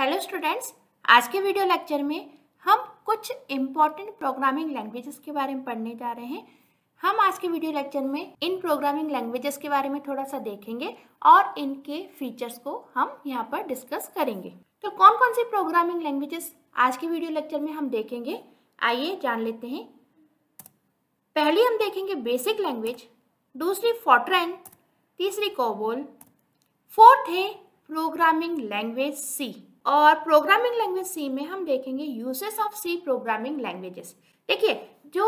Hello students आज के video lecture में हम कुछ इम्पॉर्टेंट प्रोग्रामिंग लैंग्वेजेस के बारे में पढ़ने जा रहे हैं हम आज के वीडियो लेक्चर में इन प्रोग्रामिंग लैंग्वेजेस के बारे में थोड़ा सा देखेंगे और इनके फीचर्स को हम यहाँ पर डिस्कस करेंगे तो कौन कौन सी प्रोग्रामिंग लैंग्वेजेस आज के वीडियो लेक्चर में हम देखेंगे आइए जान लेते हैं पहली हम देखेंगे बेसिक लैंग्वेज दूसरी फोट्रेन तीसरी कोबोल फोर्थ है प्रोग्रामिंग लैंग्वेज सी और प्रोग्रामिंग लैंग्वेज सी में हम देखेंगे uses of C programming languages देखिए जो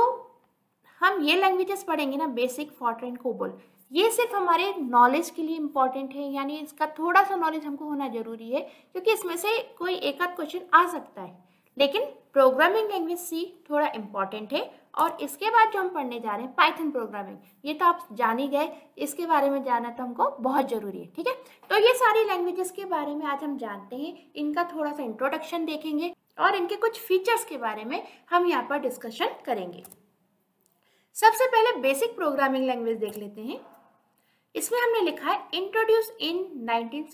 हम ये लैंग्वेजेस पढ़ेंगे ना बेसिक फॉर्ट्रेन कोबोल ये सिर्फ हमारे नॉलेज के लिए इम्पॉर्टेंट है यानी इसका थोड़ा सा नॉलेज हमको होना जरूरी है क्योंकि इसमें से कोई एक आध क्वेश्चन आ सकता है लेकिन प्रोग्रामिंग लैंग्वेज सी थोड़ा इम्पॉर्टेंट है और इसके बाद जो हम पढ़ने जा रहे हैं पाइथन प्रोग्रामिंग ये तो आप जान ही गए इसके बारे में जानना तो हमको बहुत ज़रूरी है ठीक है तो ये सारी लैंग्वेजेस के बारे में आज हम जानते हैं इनका थोड़ा सा इंट्रोडक्शन देखेंगे और इनके कुछ फीचर्स के बारे में हम यहाँ पर डिस्कशन करेंगे सबसे पहले बेसिक प्रोग्रामिंग लैंग्वेज देख लेते हैं इसमें हमने लिखा है इंट्रोड्यूस इन नाइनटीन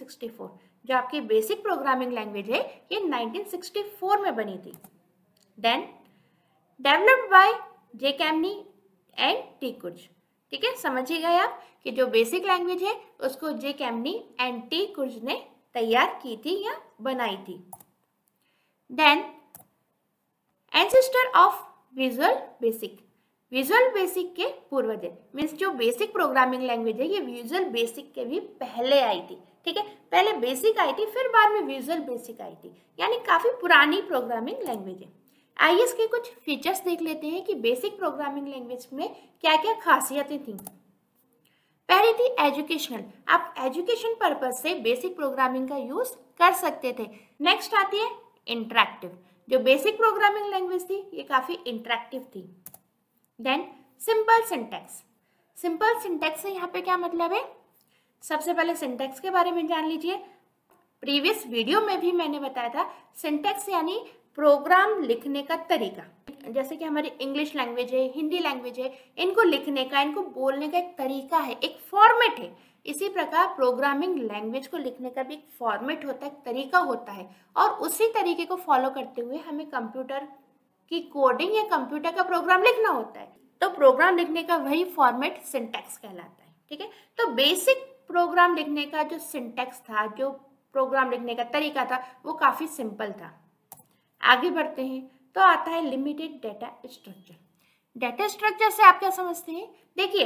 जो आपकी बेसिक प्रोग्रामिंग लैंग्वेज है ये 1964 में बनी थी then developed by J Kemeny and T Kurtz ठीक है समझिएगा आप कि जो बेसिक लैंग्वेज है उसको जे कैमनी एंड टी कुर्ज ने तैयार की थी या बनाई थी then ancestor of visual basic visual basic के पूर्वज है मीन्स जो बेसिक प्रोग्रामिंग लैंग्वेज है ये विजुअल बेसिक के भी पहले आई थी ठीक है पहले बेसिक आई थी फिर बाद में विजुअल बेसिक आई थी यानी काफ़ी पुरानी प्रोग्रामिंग लैंग्वेज है आइए इसके कुछ फीचर्स देख लेते हैं कि बेसिक प्रोग्रामिंग लैंग्वेज में क्या क्या खासियतें थी पहली थी एजुकेशनल आप एजुकेशन पर्पज से बेसिक प्रोग्रामिंग का यूज कर सकते थे नेक्स्ट आती है इंट्रैक्टिव जो बेसिक प्रोग्रामिंग लैंग्वेज थी ये काफ़ी इंटरेक्टिव थी then simple syntax simple syntax से यहाँ पे क्या मतलब है सबसे पहले सिंटेक्स के बारे में जान लीजिए प्रीवियस वीडियो में भी मैंने बताया था सिंटेक्स यानी प्रोग्राम लिखने का तरीका जैसे कि हमारी इंग्लिश लैंग्वेज है हिंदी लैंग्वेज है इनको लिखने का इनको बोलने का एक तरीका है एक फॉर्मेट है इसी प्रकार प्रोग्रामिंग लैंग्वेज को लिखने का भी एक फॉर्मेट होता है एक तरीका होता है और उसी तरीके को फॉलो करते हुए हमें कंप्यूटर कि कोडिंग या कंप्यूटर का प्रोग्राम लिखना होता है तो प्रोग्राम लिखने का वही फॉर्मेट सिंटेक्स कहलाता है ठीक है तो बेसिक प्रोग्राम लिखने का जो सिंटेक्स था जो प्रोग्राम लिखने का तरीका था वो काफ़ी सिंपल था आगे बढ़ते हैं तो आता है limited data structure data structure से आप क्या समझते हैं देखिए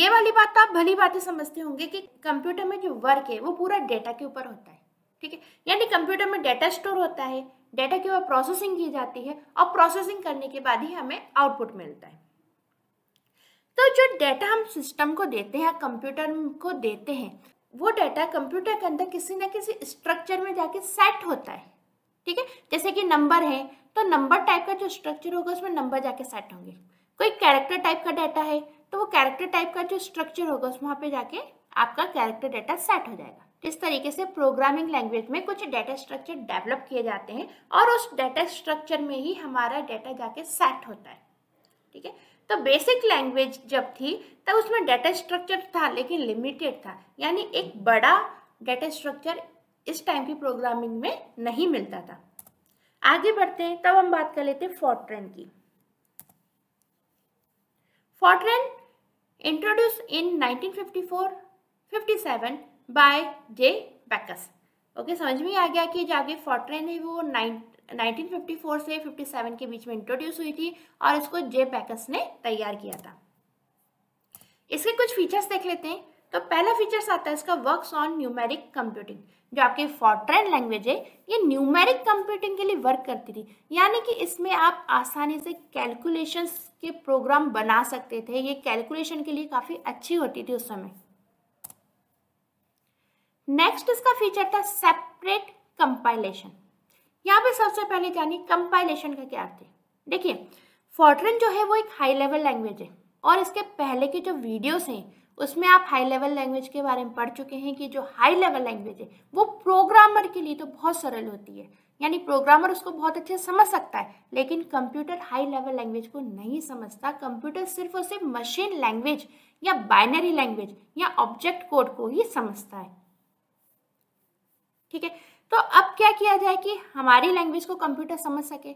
ये वाली बात तो आप भली बातें समझते होंगे कि कंप्यूटर में जो वर्क है वो पूरा डेटा के ऊपर होता है ठीक है यानी कंप्यूटर में डेटा स्टोर होता है डेटा केवल प्रोसेसिंग की जाती है और प्रोसेसिंग करने के बाद ही हमें आउटपुट मिलता है तो जो डेटा हम सिस्टम को देते हैं कंप्यूटर को देते हैं वो डेटा कंप्यूटर के अंदर किसी ना किसी स्ट्रक्चर में जाके सेट होता है ठीक है जैसे कि नंबर है तो नंबर टाइप का जो स्ट्रक्चर होगा उसमें नंबर जाके सेट होंगे कोई कैरेक्टर टाइप का डाटा है तो वो कैरेक्टर टाइप का जो स्ट्रक्चर होगा उस वहाँ पे जाके आपका कैरेक्टर डाटा सेट हो जाएगा किस तरीके से प्रोग्रामिंग लैंग्वेज में कुछ डाटा स्ट्रक्चर डेवलप किए जाते हैं और उस डेटा स्ट्रक्चर में ही हमारा डेटा जाके सेट होता है ठीक है तो बेसिक लैंग्वेज जब थी तब उसमें डाटा स्ट्रक्चर था लेकिन लिमिटेड था यानी एक बड़ा डाटा स्ट्रक्चर इस टाइम की प्रोग्रामिंग में नहीं मिलता था आगे बढ़ते हैं तब हम बात कर लेते हैं फोर्ट्रेन की Fortran introduce in 1954, 57 by J Backus okay समझ में आ गया कि जो आपकी फॉट्रेन है वो नाइन फोर से 57 के बीच में इंट्रोड्यूस हुई थी और इसको जे बैकस ने तैयार किया था इसके कुछ फीचर्स देख लेते हैं तो पहला फीचर्स आता है इसका वर्क्स ऑन न्यूमेरिक कंप्यूटिंग जो आपकी फॉर्ट्रेन लैंग्वेज है ये न्यूमेरिक कंप्यूटिंग के लिए वर्क करती थी यानी कि इसमें आप आसानी से कैलकुलेशंस के प्रोग्राम बना सकते थे ये कैलकुलेशन के लिए काफ़ी अच्छी होती थी उस समय नेक्स्ट इसका फीचर था सेपरेट कंपाइलेशन यहाँ पे सबसे पहले जानिए कंपाइलेशन का क्या अर्थ है देखिए फोर्ट्रन जो है वो एक हाई लेवल लैंग्वेज है और इसके पहले के जो वीडियोस हैं उसमें आप हाई लेवल लैंग्वेज के बारे में पढ़ चुके हैं कि जो हाई लेवल लैंग्वेज है वो प्रोग्रामर के लिए तो बहुत सरल होती है यानी प्रोग्रामर उसको बहुत अच्छे से समझ सकता है लेकिन कंप्यूटर हाई लेवल लैंग्वेज को नहीं समझता कंप्यूटर सिर्फ और सिर्फ मशीन लैंग्वेज या बाइनरी लैंग्वेज या ऑब्जेक्ट कोड को ही समझता है ठीक है तो अब क्या किया जाए कि हमारी लैंग्वेज को कंप्यूटर समझ सके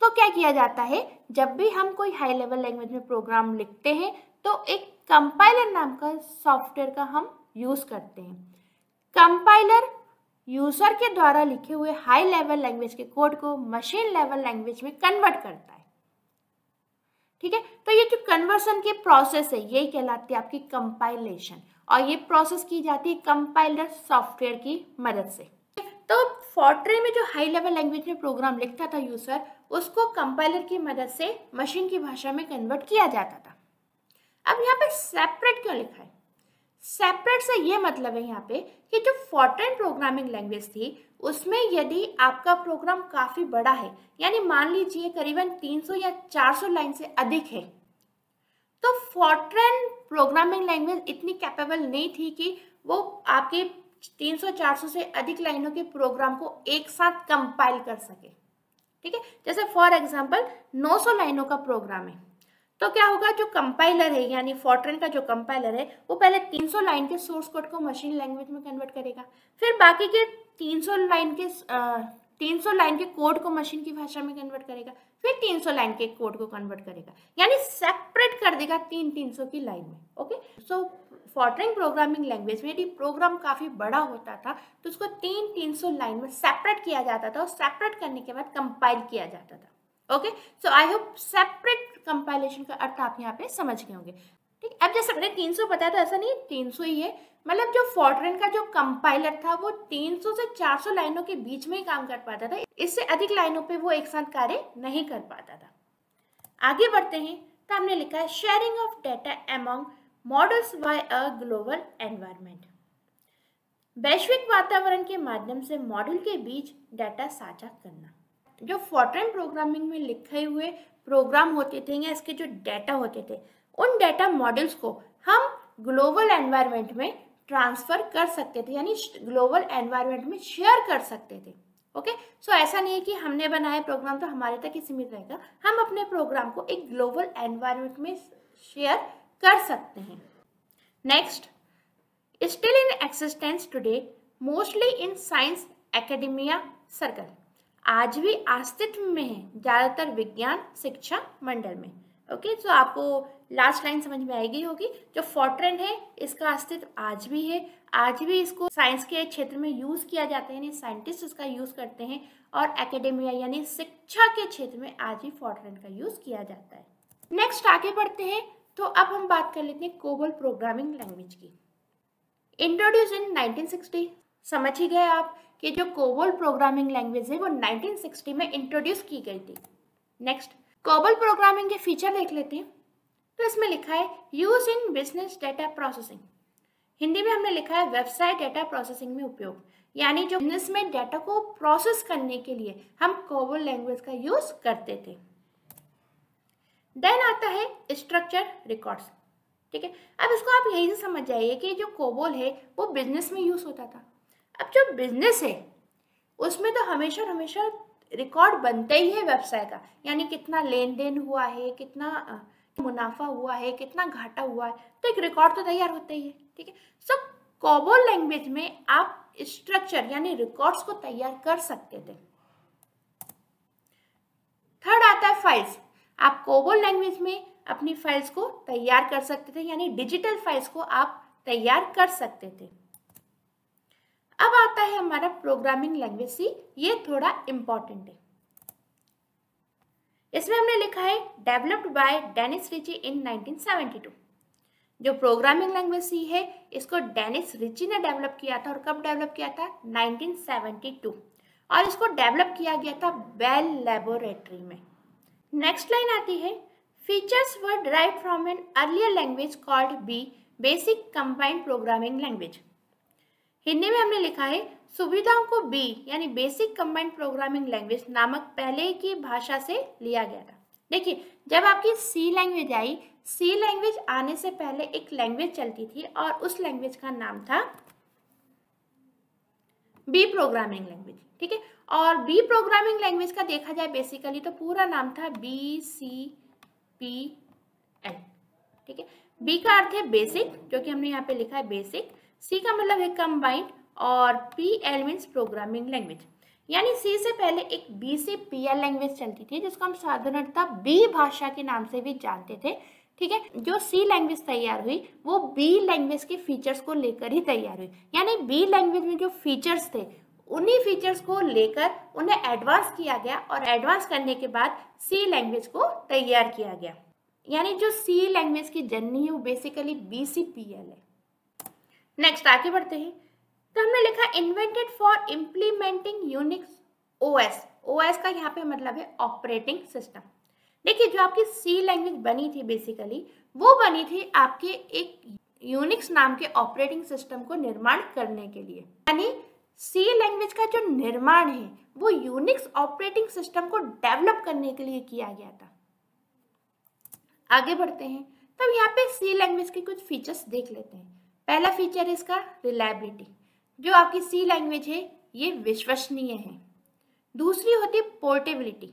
तो क्या किया जाता है जब भी हम कोई हाई लेवल लैंग्वेज में प्रोग्राम लिखते हैं तो एक कंपाइलर नाम का सॉफ्टवेयर का हम यूज़ करते हैं कंपाइलर यूज़र के द्वारा लिखे हुए हाई लेवल लैंग्वेज के कोड को मशीन लेवल लैंग्वेज में कन्वर्ट करता है ठीक है तो ये जो कन्वर्सन की प्रोसेस है यही कहलाती है आपकी कंपाइलेशन और ये प्रोसेस की जाती है कंपाइलर सॉफ्टवेयर की मदद से तो फॉर्ट्रे में जो हाई लेवल लैंग्वेज में प्रोग्राम लिखता था यूजर उसको कंपाइलर की मदद से मशीन की भाषा में कन्वर्ट किया जाता था अब यहाँ पे सेपरेट क्यों लिखा है सेपरेट से ये मतलब है यहाँ पे कि जो फोर्ट्रेन प्रोग्रामिंग लैंग्वेज थी उसमें यदि आपका प्रोग्राम काफ़ी बड़ा है यानी मान लीजिए करीबन 300 या 400 लाइन से अधिक है तो फॉर्ट्रेन प्रोग्रामिंग लैंग्वेज इतनी कैपेबल नहीं थी कि वो आपके 300-400 से अधिक लाइनों के प्रोग्राम को एक साथ कंपाइल कर सके ठीक है जैसे फॉर एग्जाम्पल 900 लाइनों का प्रोग्राम है तो क्या होगा जो कंपाइलर है यानी फॉर्ट्रेन का जो कंपाइलर है वो पहले 300 लाइन के सोर्स कोड को मशीन लैंग्वेज में कन्वर्ट करेगा फिर बाकी के 300 लाइन के आ, 300 लाइन के कोड को मशीन की भाषा में कन्वर्ट करेगा फिर 300 लाइन के कोड को कन्वर्ट करेगा यानी सेपरेट कर देगा तीन सौ की लाइन में okay so Fortran programming language में यदि प्रोग्राम काफ़ी बड़ा होता था तो उसको तीन सौ लाइन में सेपरेट किया जाता था और सेपरेट करने के बाद कंपाइल किया जाता था okay so I hope separate compilation का अर्थ आप यहाँ पे समझ गए होंगे ठीक अब जैसे मैंने 300 बताया था ऐसा नहीं 300 ही है मतलब जो फोर्ट्रेन का जो कंपाइलर था वो 300 से 400 लाइनों के बीच में ही काम कर पाता था इससे अधिक लाइनों पे वो एक साथ कार्य नहीं कर पाता था आगे बढ़ते हैं तो हमने लिखा है sharing of data among models by a global environment वैश्विक वातावरण के माध्यम से मॉडल के बीच डाटा साझा करना जो फॉरट्रेन प्रोग्रामिंग में लिखे हुए प्रोग्राम होते थे या इसके जो डाटा होते थे उन डाटा मॉडल्स को हम ग्लोबल एनवायरनमेंट में ट्रांसफ़र कर सकते थे यानी ग्लोबल एनवायरनमेंट में शेयर कर सकते थे ओके okay? सो so, ऐसा नहीं है कि हमने बनाया प्रोग्राम तो हमारे तक ही सीमित रहेगा हम अपने प्रोग्राम को एक ग्लोबल एनवायरनमेंट में शेयर कर सकते हैं next still in existence today mostly in science academia circle आज भी अस्तित्व में है ज़्यादातर विज्ञान शिक्षा मंडल में ओके okay, तो आपको लास्ट लाइन समझ में आएगी होगी जो फोर्ट्रेन है इसका अस्तित्व आज भी है आज भी इसको साइंस के क्षेत्र में यूज़ किया जाता है यानी साइंटिस्ट इसका यूज़ करते हैं और एकेडेमिया यानी शिक्षा के क्षेत्र में आज भी फोर्ट्रेन का यूज़ किया जाता है नेक्स्ट आगे बढ़ते हैं तो अब हम बात कर लेते हैं कोबल प्रोग्रामिंग लैंग्वेज की इंट्रोड्यूस इन 1960 समझ ही गए आप कि जो कोबोल प्रोग्रामिंग लैंग्वेज है वो 1960 में इंट्रोड्यूस की गई थी नेक्स्ट कोबल प्रोग्रामिंग के फीचर देख लेते हैं तो इसमें लिखा है use in business data processing Hindi में हमने लिखा है वेबसाइट डेटा प्रोसेसिंग में उपयोग यानी जो बिजनेस में डेटा को प्रोसेस करने के लिए हम कोबल लैंग्वेज का यूज करते थे देन आता है स्ट्रक्चर रिकॉर्ड्स ठीक है अब इसको आप यही से समझ जाइए कि जो कोबोल है वो बिजनेस में यूज होता था अब जो बिजनेस है उसमें तो हमेशा हमेशा रिकॉर्ड बनता ही है व्यवसाय का यानी कितना लेन देन हुआ है कितना मुनाफा हुआ है कितना घाटा हुआ है तो एक रिकॉर्ड तो तैयार होता ही है ठीक है सो कॉबोल लैंग्वेज में आप स्ट्रक्चर यानी रिकॉर्ड्स को तैयार कर सकते थे थर्ड आता है फाइल्स आप कोबोल लैंग्वेज में अपनी फाइल्स को तैयार कर सकते थे यानी डिजिटल फाइल्स को आप तैयार कर सकते थे अब आता है हमारा प्रोग्रामिंग लैंग्वेज सी ये थोड़ा इम्पॉर्टेंट है इसमें हमने लिखा है developed by Dennis Ritchie in 1972 जो प्रोग्रामिंग लैंग्वेज सी है इसको डेनिस रिची ने डेवलप किया था और कब डेवलप किया था 1972 और इसको डेवलप किया गया था बेल लेबोरेटरी में नेक्स्ट लाइन आती है features were derived from an earlier language called B basic combined programming language Hindi में हमने लिखा है सुविधाओं को बी यानी बेसिक कम्बाइंड प्रोग्रामिंग लैंग्वेज नामक पहले की भाषा से लिया गया था देखिए जब आपकी सी लैंग्वेज आई सी लैंग्वेज आने से पहले एक लैंग्वेज चलती थी और उस लैंग्वेज का नाम था बी प्रोग्रामिंग लैंग्वेज ठीक है और बी प्रोग्रामिंग लैंग्वेज का देखा जाए बेसिकली तो पूरा नाम था बी सी पी एल ठीक है बी का अर्थ है बेसिक जो कि हमने यहाँ पे लिखा है बेसिक सी का मतलब है कंबाइंड और P L means programming language यानी सी से पहले एक B C P L language चलती थी जिसको हम साधारणतः बी भाषा के नाम से भी जानते थे ठीक है जो सी लैंग्वेज तैयार हुई वो बी लैंग्वेज के फीचर्स को लेकर ही तैयार हुई यानी बी लैंग्वेज में जो फीचर्स थे उन्हीं फीचर्स को लेकर उन्हें एडवांस किया गया और एडवांस करने के बाद सी लैंग्वेज को तैयार किया गया यानी जो सी लैंग्वेज की जननी है वो basically B C P L है नेक्स्ट आगे बढ़ते हैं तो हमने लिखा invented for implementing Unix OS OS का यहाँ पे मतलब है ऑपरेटिंग सिस्टम देखिए जो आपकी सी लैंग्वेज बनी थी बेसिकली वो बनी थी आपके एक यूनिक्स नाम के ऑपरेटिंग सिस्टम को निर्माण करने के लिए यानी सी लैंग्वेज का जो निर्माण है वो यूनिक्स ऑपरेटिंग सिस्टम को डेवलप करने के लिए किया गया था आगे बढ़ते हैं तब तो यहाँ पे सी लैंग्वेज के कुछ फीचर्स देख लेते हैं पहला फीचर है इसका रिलायबिलिटी जो आपकी सी लैंग्वेज है ये विश्वसनीय है दूसरी होती है पोर्टेबिलिटी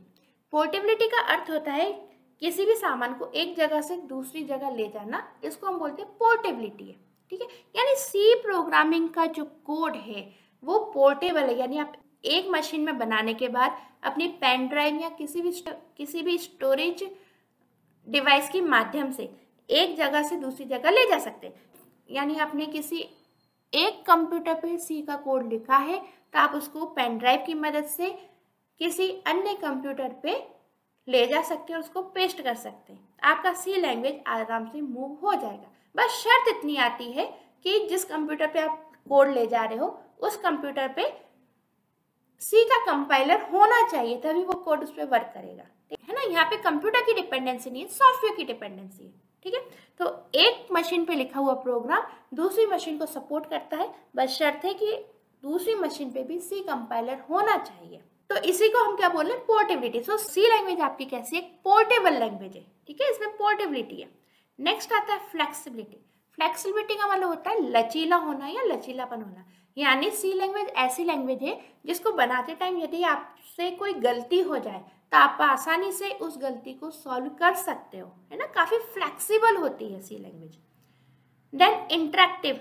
पोर्टेबिलिटी का अर्थ होता है किसी भी सामान को एक जगह से दूसरी जगह ले जाना इसको हम बोलते हैं पोर्टेबिलिटी है ठीक है यानी सी प्रोग्रामिंग का जो कोड है वो पोर्टेबल है यानी आप एक मशीन में बनाने के बाद अपनी पेन ड्राइव या किसी भी किसी भी स्टोरेज डिवाइस के माध्यम से एक जगह से दूसरी जगह ले जा सकते हैं यानी आपने किसी एक कंप्यूटर पे सी का कोड लिखा है तो आप उसको पेन ड्राइव की मदद से किसी अन्य कंप्यूटर पे ले जा सकते हैं उसको पेस्ट कर सकते हैं आपका सी लैंग्वेज आराम से मूव हो जाएगा बस शर्त इतनी आती है कि जिस कंप्यूटर पे आप कोड ले जा रहे हो उस कंप्यूटर पे सी का कंपाइलर होना चाहिए तभी वो कोड उस पर वर्क करेगा है ना यहाँ पे कंप्यूटर की डिपेंडेंसी नहीं है सॉफ्टवेयर की डिपेंडेंसी है ठीक है तो एक मशीन पे लिखा हुआ प्रोग्राम दूसरी मशीन को सपोर्ट करता है बस शर्त है कि दूसरी मशीन पे भी सी कंपाइलर होना चाहिए तो इसी को हम क्या बोल रहे हैं पोर्टेबिलिटी सो सी लैंग्वेज आपकी कैसी है पोर्टेबल लैंग्वेज है ठीक है इसमें पोर्टेबिलिटी है नेक्स्ट आता है फ्लेक्सिबिलिटी फ्लेक्सिबिलिटी का मतलब होता है लचीला होना या लचीलापन होना यानी सी लैंग्वेज ऐसी लैंग्वेज है जिसको बनाते टाइम यदि आपसे कोई गलती हो जाए तो आप आसानी से उस गलती को सॉल्व कर सकते हो है ना काफ़ी फ्लेक्सिबल होती है सी लैंग्वेज देन इंट्रैक्टिव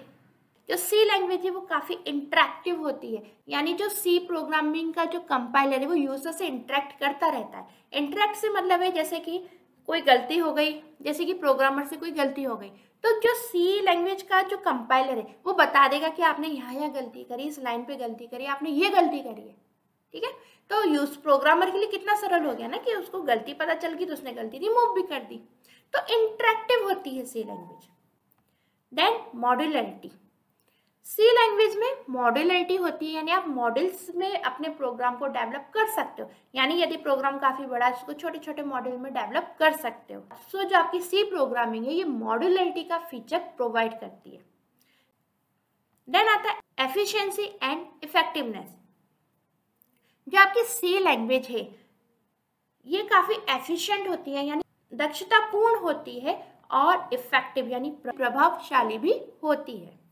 जो सी लैंग्वेज है वो काफ़ी इंट्रैक्टिव होती है यानी जो सी प्रोग्रामिंग का जो कंपाइलर है वो यूज़र से इंट्रैक्ट करता रहता है इंट्रैक्ट से मतलब है जैसे कि कोई गलती हो गई जैसे कि प्रोग्रामर से कोई गलती हो गई तो जो सी लैंग्वेज का जो कंपाइलर है वो बता देगा कि आपने यहाँ यहाँ गलती करी इस लाइन पे गलती करी आपने ये गलती करी है ठीक है तो यूज प्रोग्रामर के लिए कितना सरल हो गया ना कि उसको गलती पता चल गई तो उसने गलती रिमूव भी कर दी तो इंट्रैक्टिव होती है C language then modularity C language में मॉड्यूलरिटी होती है यानी आप मॉडल्स में अपने प्रोग्राम को डेवलप कर सकते हो यानी यदि प्रोग्राम काफ़ी बड़ा है तो उसको छोटे छोटे मॉडल में डेवलप कर सकते हो सो so, जो आपकी सी प्रोग्रामिंग है ये मॉड्यूलरिटी का फीचर प्रोवाइड करती है देन आता है एफिशिएंसी एंड इफेक्टिवनेस जो आपकी सी लैंग्वेज है ये काफ़ी एफिशियंट होती है यानी दक्षतापूर्ण होती है और इफेक्टिव यानी प्रभावशाली भी होती है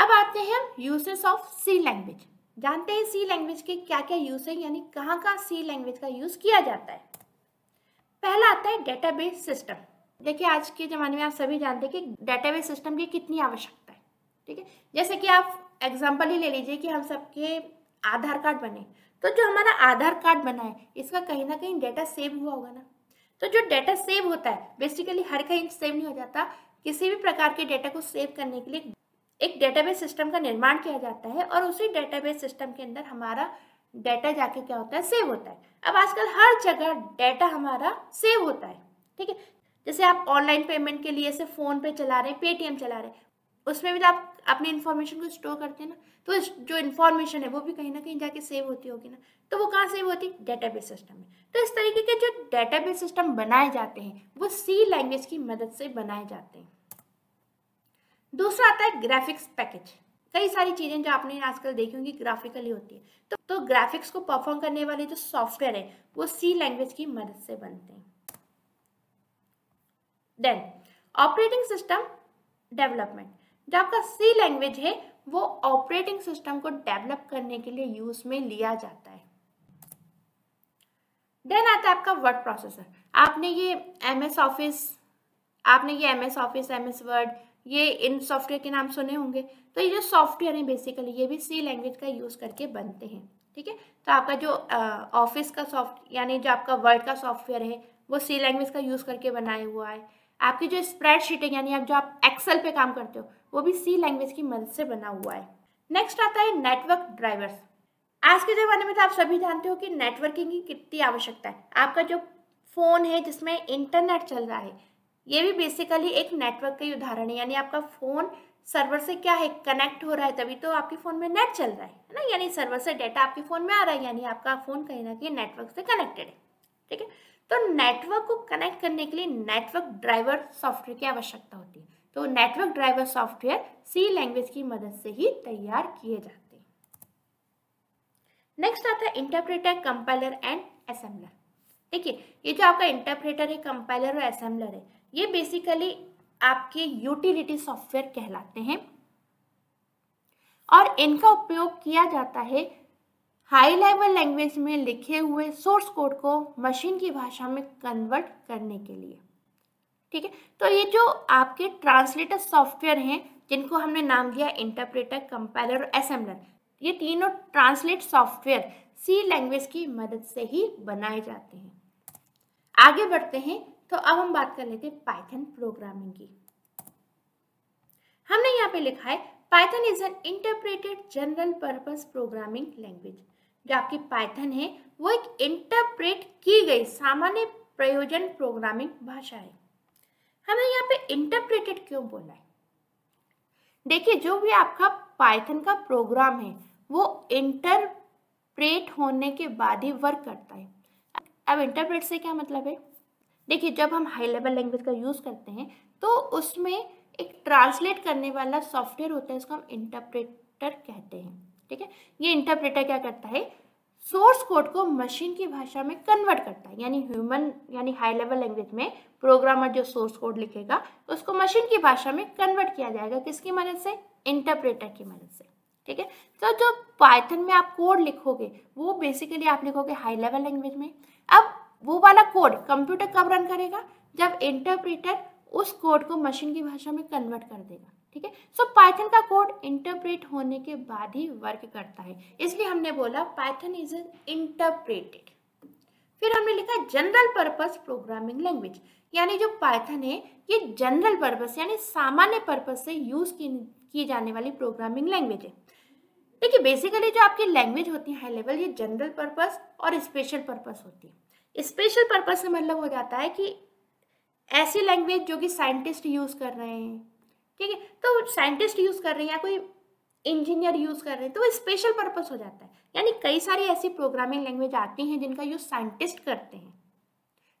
अब आते हैं हम यूसेस ऑफ सी लैंग्वेज जानते हैं सी लैंग्वेज के क्या क्या यूज है यानी कहाँ कहाँ सी लैंग्वेज का यूज किया जाता है पहला आता है डेटाबेस सिस्टम देखिए आज के ज़माने में आप सभी जानते हैं कि डेटाबेस सिस्टम की कितनी आवश्यकता है ठीक है जैसे कि आप एग्जाम्पल ही ले लीजिए कि हम सबके आधार कार्ड बने तो जो हमारा आधार कार्ड बना है इसका कहीं ना कहीं डेटा सेव हुआ होगा ना तो जो डेटा सेव होता है बेसिकली हर कहीं सेव नहीं हो जाता किसी भी प्रकार के डेटा को सेव करने के लिए एक डेटाबेस सिस्टम का निर्माण किया जाता है और उसी डेटाबेस सिस्टम के अंदर हमारा डेटा जाके क्या होता है सेव होता है अब आजकल हर जगह डेटा हमारा सेव होता है ठीक है जैसे आप ऑनलाइन पेमेंट के लिए से फ़ोन पे चला रहे हैं पेटीएम चला रहे हैं उसमें भी तो आप अपनी इन्फॉर्मेशन को स्टोर करते हैं ना तो जो इन्फॉर्मेशन है वो भी कहीं ना कहीं जाके सेव होती होगी ना तो वो कहाँ सेव होती डेटाबेस सिस्टम में तो इस तरीके के जो डेटाबेस सिस्टम बनाए जाते हैं वो सी लैंग्वेज की मदद से बनाए जाते हैं दूसरा आता है ग्राफिक्स पैकेज कई सारी चीज़ें जो आपने आजकल देखी होंगी ग्राफिकली होती है तो, तो ग्राफिक्स को परफॉर्म करने वाले जो सॉफ्टवेयर है वो सी लैंग्वेज की मदद से बनते हैं देन ऑपरेटिंग सिस्टम डेवलपमेंट जो आपका सी लैंग्वेज है वो ऑपरेटिंग सिस्टम को डेवलप करने के लिए यूज में लिया जाता है देन आता है आपका वर्ड प्रोसेसर आपने ये एम ऑफिस आपने ये एम ऑफिस एम वर्ड ये इन सॉफ्टवेयर के नाम सुने होंगे तो ये जो सॉफ्टवेयर हैं बेसिकली ये भी सी लैंग्वेज का यूज़ करके बनते हैं ठीक है तो आपका जो ऑफिस का सॉफ्ट यानी जो आपका वर्ड का सॉफ्टवेयर है वो सी लैंग्वेज का यूज़ करके बनाया हुआ है आपकी जो स्प्रेडशीट है यानी आप जो आप एक्सेल पे काम करते हो वो भी सी लैंग्वेज की मदद से बना हुआ है नेक्स्ट आता है नेटवर्क ड्राइवर्स आज के ज़माने में तो आप सभी जानते हो कि नेटवर्किंग की कितनी आवश्यकता है आपका जो फ़ोन है जिसमें इंटरनेट चल रहा है ये भी बेसिकली एक नेटवर्क का ही उदाहरण है यानी आपका फ़ोन सर्वर से क्या है कनेक्ट हो रहा है तभी तो आपके फ़ोन में नेट चल रहा है ना यानी सर्वर से डेटा आपके फ़ोन में आ रहा है यानी आपका फ़ोन कहीं ना कहीं नेटवर्क से कनेक्टेड है ठीक है तो नेटवर्क को कनेक्ट करने के लिए नेटवर्क ड्राइवर सॉफ्टवेयर की आवश्यकता होती है तो network driver software C language की मदद से ही तैयार किए जाते हैं नेक्स्ट आता है इंटरप्रेटर कंपाइलर एंड असेंबलर देखिए ये जो आपका इंटरप्रेटर है कंपाइलर और असेंबलर है ये बेसिकली आपके यूटिलिटी सॉफ्टवेयर कहलाते हैं और इनका उपयोग किया जाता है हाई लेवल लैंग्वेज में लिखे हुए सोर्स कोड को मशीन की भाषा में कन्वर्ट करने के लिए ठीक है तो ये जो आपके ट्रांसलेटर सॉफ्टवेयर हैं जिनको हमने नाम दिया इंटरप्रेटर कंपाइलर और असेंबलर ये तीनों ट्रांसलेट सॉफ्टवेयर सी लैंग्वेज की मदद से ही बनाए जाते हैं आगे बढ़ते हैं तो अब हम बात कर लेते हैं पाइथन प्रोग्रामिंग की हमने यहाँ पे लिखा है Python is an interpreted general purpose programming language जो आपकी पाइथन है वो एक इंटरप्रेट की गई सामान्य प्रयोजन प्रोग्रामिंग भाषा है हमने यहाँ पे इंटरप्रेटेड क्यों बोला है देखिए जो भी आपका पाइथन का प्रोग्राम है वो इंटरप्रेट होने के बाद ही वर्क करता है अब इंटरप्रेट से क्या मतलब है देखिए जब हम हाई लेवल लैंग्वेज का यूज़ करते हैं तो उसमें एक ट्रांसलेट करने वाला सॉफ्टवेयर होता है इसको हम इंटरप्रेटर कहते हैं ठीक है ये इंटरप्रेटर क्या करता है सोर्स कोड को मशीन की भाषा में कन्वर्ट करता है यानी ह्यूमन यानी हाई लेवल लैंग्वेज में प्रोग्रामर जो सोर्स कोड लिखेगा उसको मशीन की भाषा में कन्वर्ट किया जाएगा किसकी मदद से इंटरप्रेटर की मदद से ठीक है तो जो पाइथन में आप कोड लिखोगे वो बेसिकली आप लिखोगे हाई लेवल लैंग्वेज में अब वो वाला कोड कंप्यूटर कब रन करेगा जब इंटरप्रेटर उस कोड को मशीन की भाषा में कन्वर्ट कर देगा ठीक है सो पाइथन का कोड इंटरप्रेट होने के बाद ही वर्क करता है इसलिए हमने बोला पाइथन इज इंटरप्रेटेड फिर हमने लिखा जनरल पर्पस प्रोग्रामिंग लैंग्वेज यानी जो पाइथन है ये जनरल पर्पस यानी सामान्य पर्पस से यूज की जाने वाली प्रोग्रामिंग लैंग्वेज है देखिए बेसिकली जो आपकी लैंग्वेज होती है हाई लेवल ये जनरल पर्पस और स्पेशल पर्पस होती है स्पेशल पर्पज़ से मतलब हो जाता है कि ऐसी लैंग्वेज जो कि साइंटिस्ट यूज़ कर रहे हैं ठीक है तो साइंटिस्ट यूज़ कर रहे हैं या कोई इंजीनियर यूज़ कर रहे हैं तो वो स्पेशल पर्पज़ हो जाता है यानी कई सारी ऐसी प्रोग्रामिंग लैंग्वेज आती हैं जिनका यूज़ साइंटिस्ट करते हैं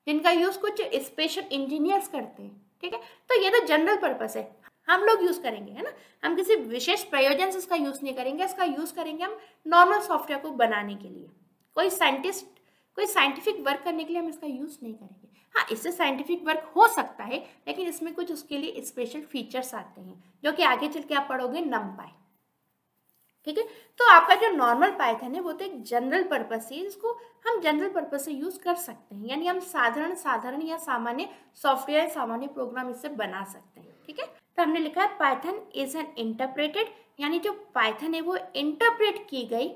जिनका यूज़ कुछ स्पेशल इंजीनियर्स करते हैं ठीक है तो ये तो जनरल पर्पज़ है हम लोग यूज़ करेंगे है ना हम किसी विशेष प्रयोजन से इसका यूज़ नहीं करेंगे इसका यूज़ करेंगे हम नॉर्मल सॉफ्टवेयर को बनाने के लिए कोई साइंटिस्ट कोई साइंटिफिक वर्क करने के लिए हम इसका यूज़ नहीं करेंगे हाँ इससे साइंटिफिक वर्क हो सकता है लेकिन इसमें कुछ उसके लिए स्पेशल फीचर्स आते हैं जो कि आगे चल के आप पढ़ोगे नम पाए ठीक है तो आपका जो नॉर्मल पाइथन है वो तो एक जनरल पर्पज से इसको हम जनरल पर्पज से यूज़ कर सकते हैं यानी हम साधारण साधारण या सामान्य सॉफ्टवेयर सामान्य प्रोग्राम इससे बना सकते हैं ठीक है तो हमने लिखा है पाइथन इज एन इंटरप्रेटेड यानी जो पाइथन है वो इंटरप्रेट की गई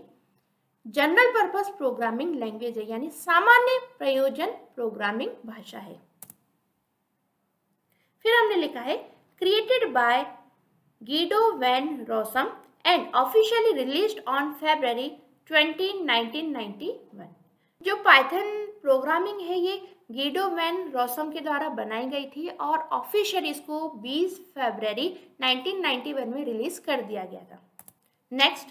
जनरल पर्पस प्रोग्रामिंग लैंग्वेज है यानी सामान्य प्रयोजन प्रोग्रामिंग भाषा है फिर हमने लिखा है created by Guido van Rossum and officially released on February 20, 1991 जो पाइथन प्रोग्रामिंग है ये गीडो वैन रोसम के द्वारा बनाई गई थी और ऑफिशियली इसको 20 फरवरी 1991 में रिलीज कर दिया गया था नेक्स्ट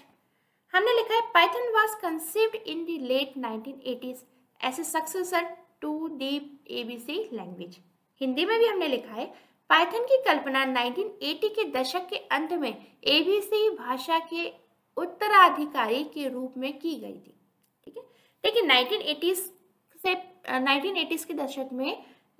हमने लिखा है Python was conceived in the late 1980s as a successor to B ABC language Hindi में भी हमने लिखा है पाइथन की कल्पना 1980 के दशक के अंत में एबीसी भाषा के उत्तराधिकारी के रूप में की गई थी ठीक है लेकिन 1980s से 1980s के दशक में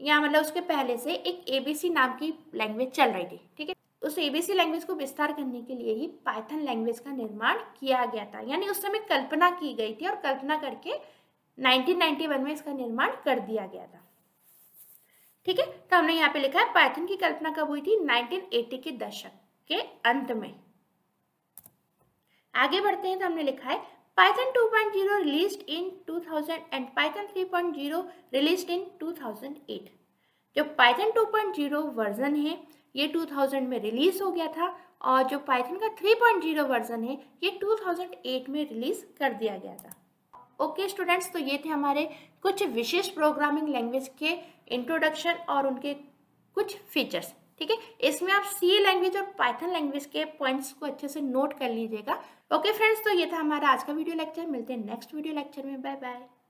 या मतलब उसके पहले से एक एबीसी नाम की लैंग्वेज चल रही थी ठीक है उस एबीसी लैंग्वेज को विस्तार करने के लिए ही पाइथन लैंग्वेज का निर्माण किया गया था यानी उस समय कल्पना की गई थी और कल्पना करके 1991 में इसका निर्माण कर दिया गया था ठीक है तो हमने यहाँ पे लिखा है पाइथन की कल्पना कब हुई थी 1980 के दशक के अंत में आगे बढ़ते हैं तो हमने लिखा है Python 2.0 release in two and Python 3.0 released in two जो पाइथन 2.0 वर्जन है ये 2000 में रिलीज़ हो गया था और जो पाइथन का 3.0 वर्जन है ये 2008 में रिलीज़ कर दिया गया था ओके okay, स्टूडेंट्स तो ये थे हमारे कुछ विशेष प्रोग्रामिंग लैंग्वेज के इंट्रोडक्शन और उनके कुछ फीचर्स ठीक है इसमें आप सी लैंग्वेज और पाइथन लैंग्वेज के पॉइंट्स को अच्छे से नोट कर लीजिएगा ओके okay, फ्रेंड्स तो ये था हमारा आज का वीडियो लेक्चर मिलते हैं नेक्स्ट वीडियो लेक्चर में बाय बाय